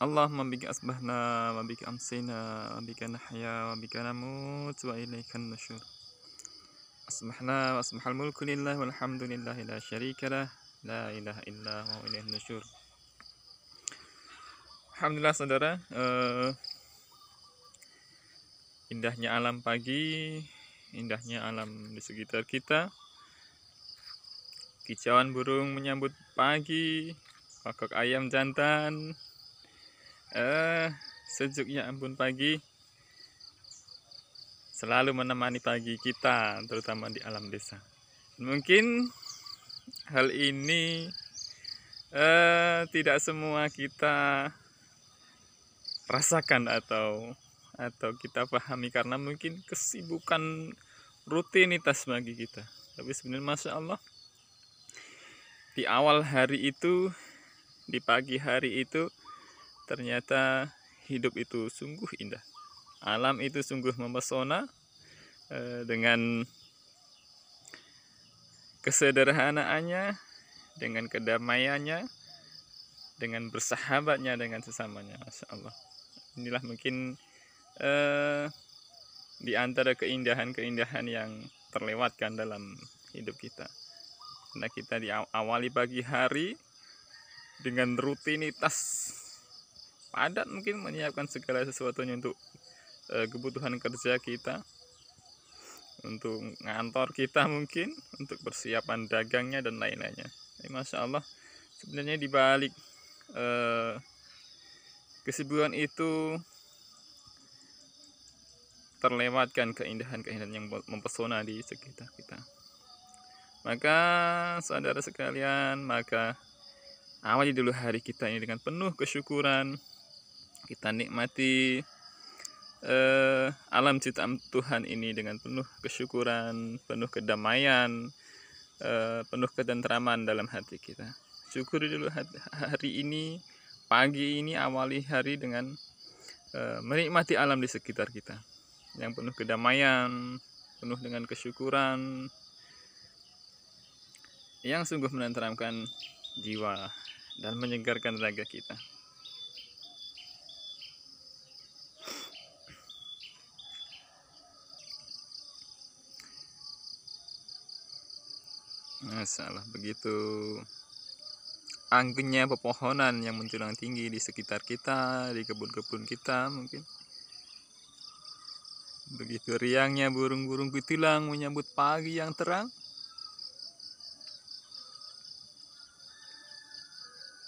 Allah bika asbahna wa bika amsayna wa bika nahya wa bika namut wa ilaikan nusyur Asbahna wa asbahal mulku lillah walhamdulillahi la syarika lah la ilaha illa wa ilaihi nusyur Alhamdulillah saudara uh, indahnya alam pagi indahnya alam di sekitar kita kicauan burung menyambut pagi pakok ayam jantan eh sejuknya embun pagi selalu menemani pagi kita terutama di alam desa mungkin hal ini eh, tidak semua kita rasakan atau atau kita pahami karena mungkin kesibukan rutinitas bagi kita tapi sebenarnya masya Allah di awal hari itu di pagi hari itu ternyata hidup itu sungguh indah alam itu sungguh mempesona eh, dengan kesederhanaannya dengan kedamaiannya dengan bersahabatnya dengan sesamanya Masya Allah inilah mungkin eh, di antara keindahan-keindahan yang terlewatkan dalam hidup kita karena kita diawali pagi hari dengan rutinitas padat mungkin menyiapkan segala sesuatunya untuk e, kebutuhan kerja kita untuk ngantor kita mungkin untuk persiapan dagangnya dan lain-lainnya e, Masya Allah sebenarnya dibalik e, eh, kesibukan itu terlewatkan keindahan-keindahan yang mempesona di sekitar kita. Maka saudara sekalian, maka awali dulu hari kita ini dengan penuh kesyukuran, kita nikmati eh, alam ciptaan Tuhan ini dengan penuh kesyukuran, penuh kedamaian, eh, penuh ketentraman dalam hati kita. Syukuri dulu hari ini, pagi ini awali hari dengan eh, menikmati alam di sekitar kita yang penuh kedamaian, penuh dengan kesyukuran yang sungguh menenteramkan jiwa dan menyegarkan raga kita. nah salah begitu anggunnya pepohonan yang menjulang tinggi di sekitar kita di kebun-kebun kita mungkin begitu riangnya burung-burung kutilang menyambut pagi yang terang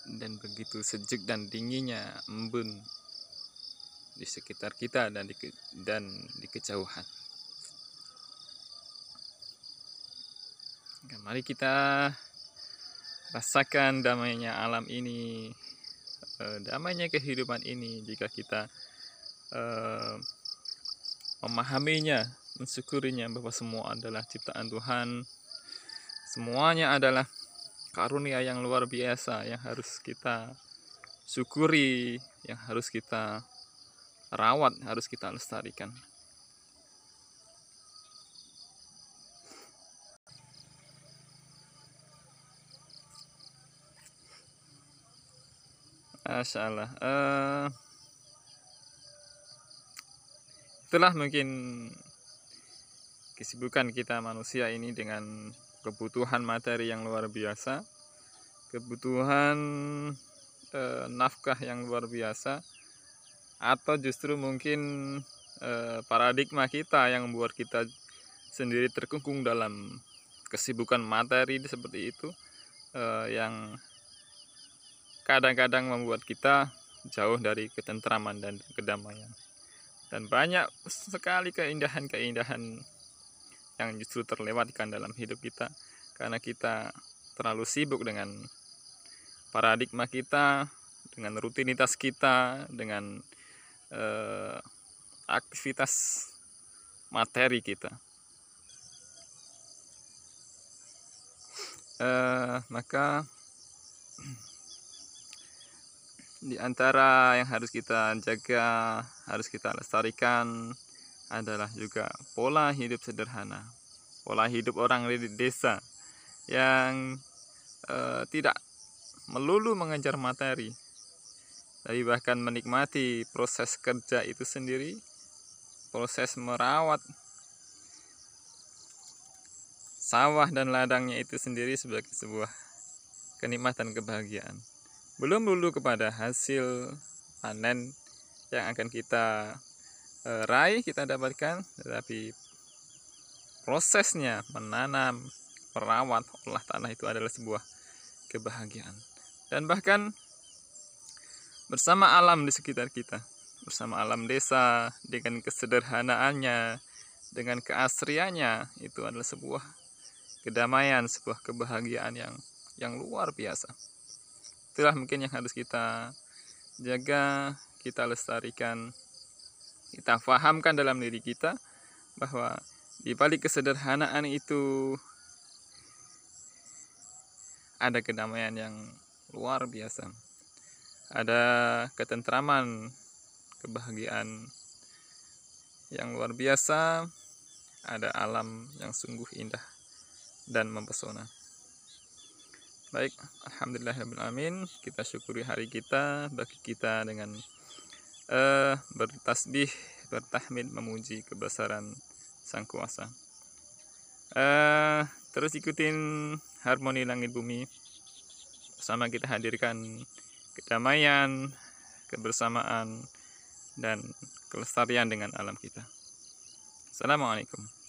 dan begitu sejuk dan dinginnya embun di sekitar kita dan di, dan di kejauhan. Dan mari kita rasakan damainya alam ini, eh, damainya kehidupan ini jika kita eh, memahaminya, mensyukurinya bahwa semua adalah ciptaan Tuhan. Semuanya adalah karunia yang luar biasa yang harus kita syukuri, yang harus kita rawat, harus kita lestarikan. uh, salah uh, itulah mungkin kesibukan kita manusia ini dengan kebutuhan materi yang luar biasa kebutuhan uh, nafkah yang luar biasa atau justru mungkin uh, paradigma kita yang membuat kita sendiri terkungkung dalam kesibukan materi seperti itu uh, yang kadang-kadang membuat kita jauh dari ketentraman dan kedamaian. Dan banyak sekali keindahan-keindahan yang justru terlewatkan dalam hidup kita karena kita terlalu sibuk dengan paradigma kita, dengan rutinitas kita, dengan eh, aktivitas materi kita. Eh, maka Di antara yang harus kita jaga, harus kita lestarikan adalah juga pola hidup sederhana, pola hidup orang di desa yang e, tidak melulu mengejar materi, tapi bahkan menikmati proses kerja itu sendiri, proses merawat sawah dan ladangnya itu sendiri sebagai sebuah kenikmatan kebahagiaan belum lulu kepada hasil panen yang akan kita e, raih kita dapatkan tetapi prosesnya menanam merawat olah tanah itu adalah sebuah kebahagiaan dan bahkan bersama alam di sekitar kita bersama alam desa dengan kesederhanaannya dengan keasriannya itu adalah sebuah kedamaian sebuah kebahagiaan yang yang luar biasa itulah mungkin yang harus kita jaga kita lestarikan kita fahamkan dalam diri kita bahwa di balik kesederhanaan itu ada kedamaian yang luar biasa ada ketentraman kebahagiaan yang luar biasa ada alam yang sungguh indah dan mempesona Baik, Alhamdulillah, Amin Kita syukuri hari kita Bagi kita dengan uh, Bertasbih Bertahmid memuji kebesaran Sang Kuasa uh, Terus ikutin Harmoni langit bumi Bersama kita hadirkan Kedamaian Kebersamaan Dan kelestarian dengan alam kita Assalamualaikum